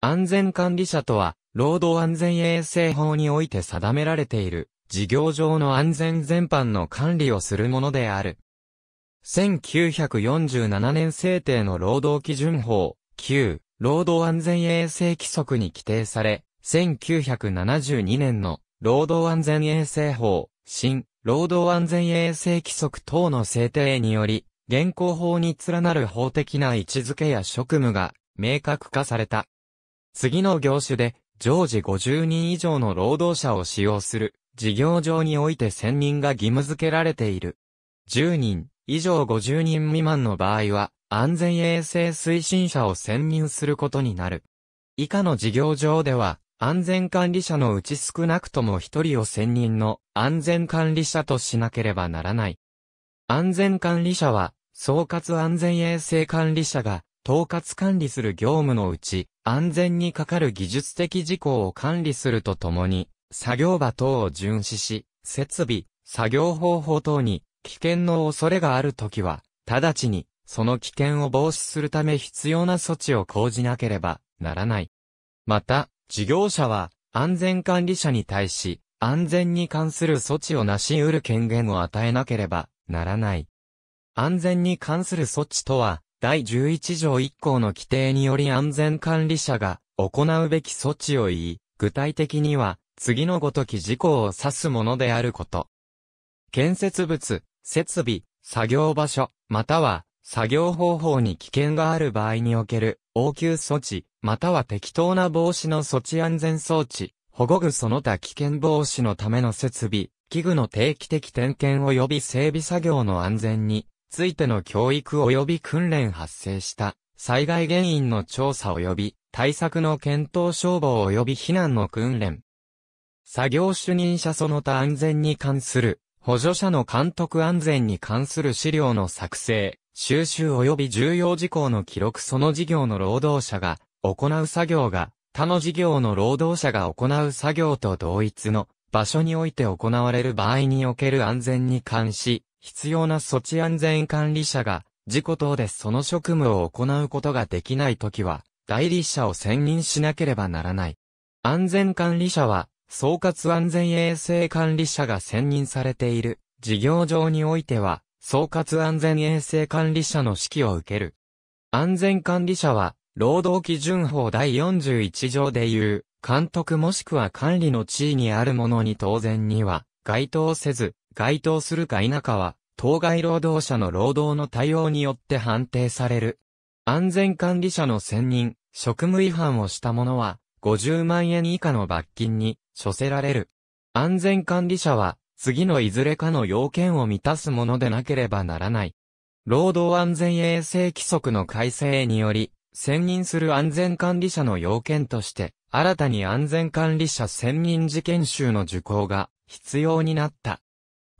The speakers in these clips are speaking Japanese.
安全管理者とは、労働安全衛生法において定められている、事業上の安全全般の管理をするものである。1947年制定の労働基準法、9、労働安全衛生規則に規定され、1972年の労働安全衛生法、新、労働安全衛生規則等の制定により、現行法に連なる法的な位置づけや職務が明確化された。次の業種で、常時50人以上の労働者を使用する、事業場において専任が義務付けられている。10人以上50人未満の場合は、安全衛生推進者を選任することになる。以下の事業上では、安全管理者のうち少なくとも1人を専任の安全管理者としなければならない。安全管理者は、総括安全衛生管理者が統括管理する業務のうち、安全にかかる技術的事項を管理するとともに、作業場等を巡視し、設備、作業方法等に危険の恐れがあるときは、直ちにその危険を防止するため必要な措置を講じなければならない。また、事業者は安全管理者に対し、安全に関する措置をなし得る権限を与えなければならない。安全に関する措置とは、第11条1項の規定により安全管理者が行うべき措置を言い、具体的には、次のごとき事項を指すものであること。建設物、設備、作業場所、または、作業方法に危険がある場合における、応急措置、または適当な防止の措置安全装置、保護具その他危険防止のための設備、器具の定期的点検及び整備作業の安全についての教育及び訓練発生した災害原因の調査及び対策の検討消防及び避難の訓練。作業主任者その他安全に関する補助者の監督安全に関する資料の作成、収集及び重要事項の記録その事業の労働者が行う作業が他の事業の労働者が行う作業と同一の場所において行われる場合における安全に関し、必要な措置安全管理者が、事故等でその職務を行うことができないときは、代理者を選任しなければならない。安全管理者は、総括安全衛生管理者が選任されている、事業上においては、総括安全衛生管理者の指揮を受ける。安全管理者は、労働基準法第41条でいう、監督もしくは管理の地位にあるものに当然には、該当せず、該当するか否かは、当該労働者の労働の対応によって判定される。安全管理者の選任、職務違反をした者は、50万円以下の罰金に処せられる。安全管理者は、次のいずれかの要件を満たすものでなければならない。労働安全衛生規則の改正により、選任する安全管理者の要件として、新たに安全管理者選任事件集の受講が必要になった。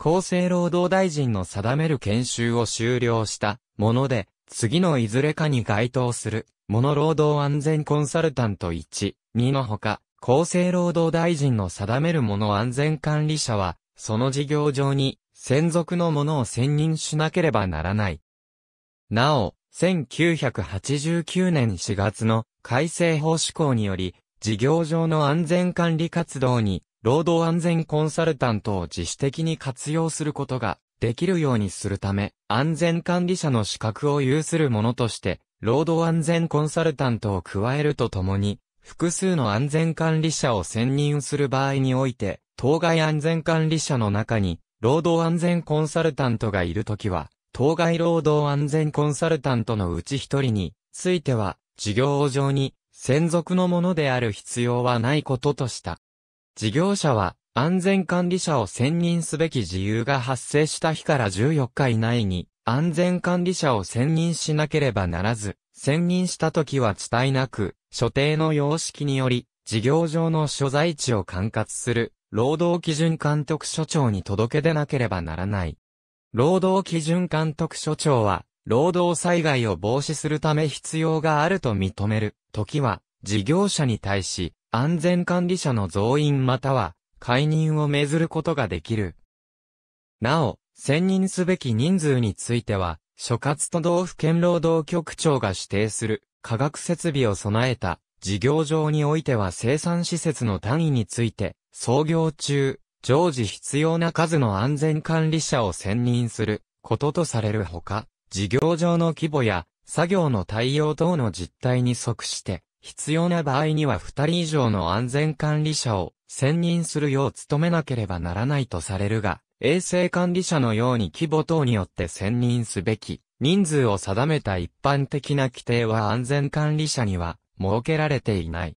厚生労働大臣の定める研修を終了したもので、次のいずれかに該当する、モノ労働安全コンサルタント1、2のほか、厚生労働大臣の定めるもの安全管理者は、その事業上に、専属のものを選任しなければならない。なお、1989年4月の改正法施行により、事業上の安全管理活動に労働安全コンサルタントを自主的に活用することができるようにするため、安全管理者の資格を有する者として、労働安全コンサルタントを加えるとともに、複数の安全管理者を選任する場合において、当該安全管理者の中に、労働安全コンサルタントがいるときは、当該労働安全コンサルタントのうち一人については、事業上に専属のものである必要はないこととした。事業者は安全管理者を選任すべき事由が発生した日から14日以内に安全管理者を選任しなければならず、選任した時は地帯なく、所定の様式により、事業上の所在地を管轄する、労働基準監督署長に届け出なければならない。労働基準監督署長は、労働災害を防止するため必要があると認める、時は、事業者に対し、安全管理者の増員または解任を命ずることができる。なお、選任すべき人数については、所轄都道府県労働局長が指定する科学設備を備えた事業上においては生産施設の単位について、創業中、常時必要な数の安全管理者を選任することとされるほか、事業上の規模や作業の対応等の実態に即して、必要な場合には2人以上の安全管理者を選任するよう努めなければならないとされるが、衛生管理者のように規模等によって選任すべき人数を定めた一般的な規定は安全管理者には設けられていない。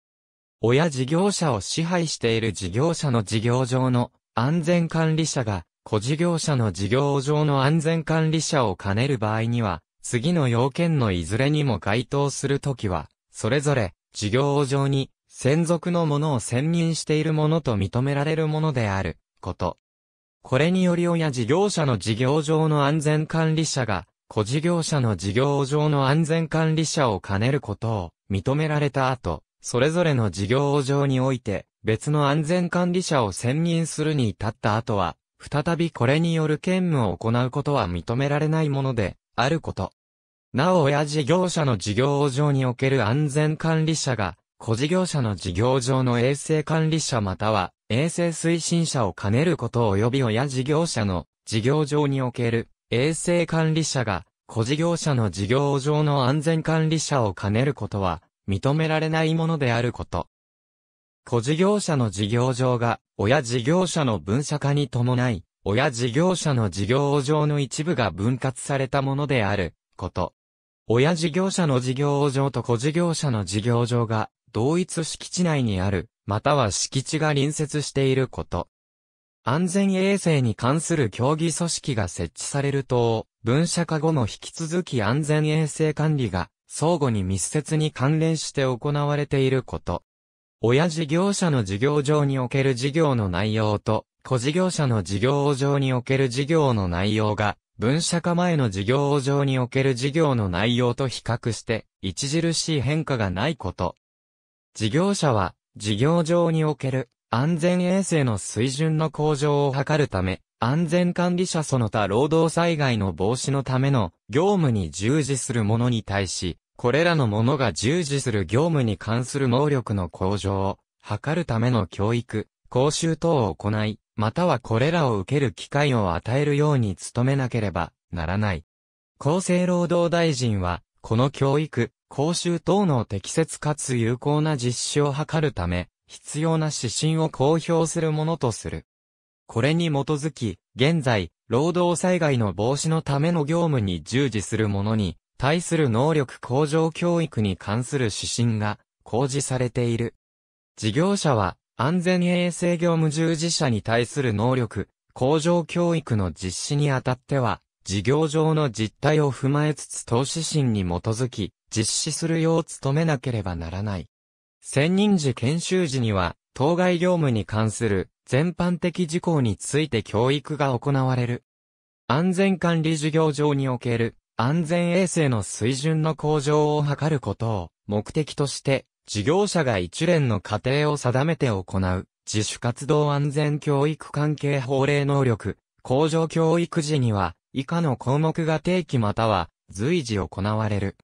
親事業者を支配している事業者の事業上の安全管理者が、子事業者の事業上の安全管理者を兼ねる場合には、次の要件のいずれにも該当するときは、それぞれ、事業上に、専属のものを専任しているものと認められるものである、こと。これにより親事業者の事業上の安全管理者が、子事業者の事業上の安全管理者を兼ねることを認められた後、それぞれの事業上において、別の安全管理者を選任するに至った後は、再びこれによる兼務を行うことは認められないもので、あること。なお親事業者の事業上における安全管理者が、個事業者の事業上の衛生管理者または、衛生推進者を兼ねること及び親事業者の事業上における衛生管理者が、個事業者の事業上の安全管理者を兼ねることは、認められないものであること。個事業者の事業上が、親事業者の分社化に伴い、親事業者の事業上の一部が分割されたものであること。親事業者の事業場と子事業者の事業場が同一敷地内にある、または敷地が隣接していること。安全衛生に関する協議組織が設置されると、分社化後も引き続き安全衛生管理が相互に密接に関連して行われていること。親事業者の事業場における事業の内容と、子事業者の事業場における事業の内容が分社化前の事業上における事業の内容と比較して、著しい変化がないこと。事業者は、事業上における安全衛生の水準の向上を図るため、安全管理者その他労働災害の防止のための業務に従事する者に対し、これらの者が従事する業務に関する能力の向上を図るための教育、講習等を行い、またはこれらを受ける機会を与えるように努めなければならない。厚生労働大臣は、この教育、講習等の適切かつ有効な実施を図るため、必要な指針を公表するものとする。これに基づき、現在、労働災害の防止のための業務に従事する者に、対する能力向上教育に関する指針が、公示されている。事業者は、安全衛生業務従事者に対する能力、向上教育の実施にあたっては、事業上の実態を踏まえつつ投資心に基づき、実施するよう努めなければならない。専任時研修時には、当該業務に関する全般的事項について教育が行われる。安全管理事業上における安全衛生の水準の向上を図ることを目的として事業者が一連の過程を定めて行う、自主活動安全教育関係法令能力、向上教育時には、以下の項目が定期または、随時行われる。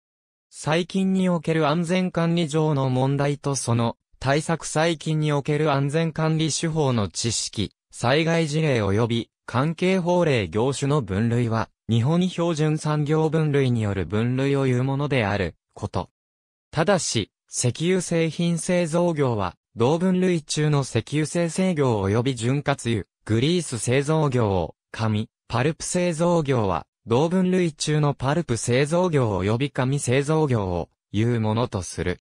最近における安全管理上の問題とその、対策最近における安全管理手法の知識、災害事例及び関係法令業種の分類は、日本標準産業分類による分類を言うものであること。ただし、石油製品製造業は、同分類中の石油製製業及び潤滑油、グリース製造業を、紙、パルプ製造業は、同分類中のパルプ製造業及び紙製造業を、いうものとする。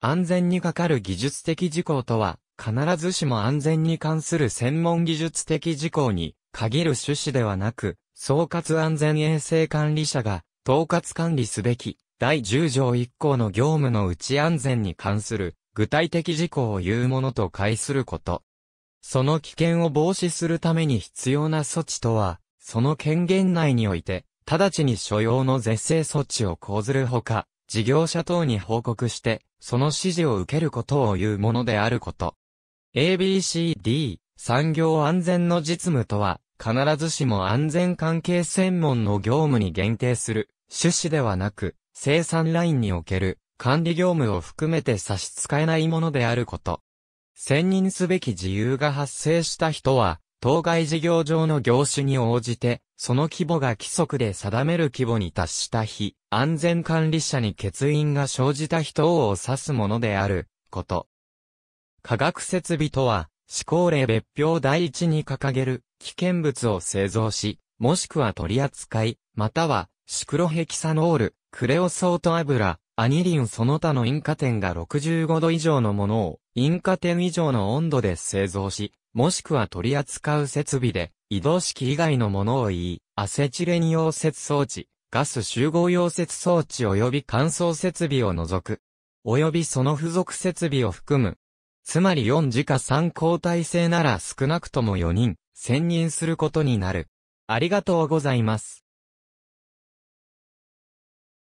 安全にかかる技術的事項とは、必ずしも安全に関する専門技術的事項に限る趣旨ではなく、総括安全衛生管理者が統括管理すべき第10条1項の業務の内安全に関する具体的事項を言うものと解すること。その危険を防止するために必要な措置とは、その権限内において、直ちに所要の是正措置を講ずるほか、事業者等に報告して、その指示を受けることを言うものであること。ABCD 産業安全の実務とは、必ずしも安全関係専門の業務に限定する趣旨ではなく、生産ラインにおける管理業務を含めて差し支えないものであること。選任すべき自由が発生した人は、当該事業上の業種に応じて、その規模が規則で定める規模に達した日、安全管理者に欠員が生じた人を指すものである、こと。科学設備とは、思考例別表第一に掲げる危険物を製造し、もしくは取り扱い、またはシクロヘキサノール、クレオソート油、アニリンその他の因果点が65度以上のものを、因果点以上の温度で製造し、もしくは取り扱う設備で、移動式以外のものを言い、アセチレニ溶接装置、ガス集合溶接装置及び乾燥設備を除く。及びその付属設備を含む。つまり4次化3交代制なら少なくとも4人、専任することになる。ありがとうございます。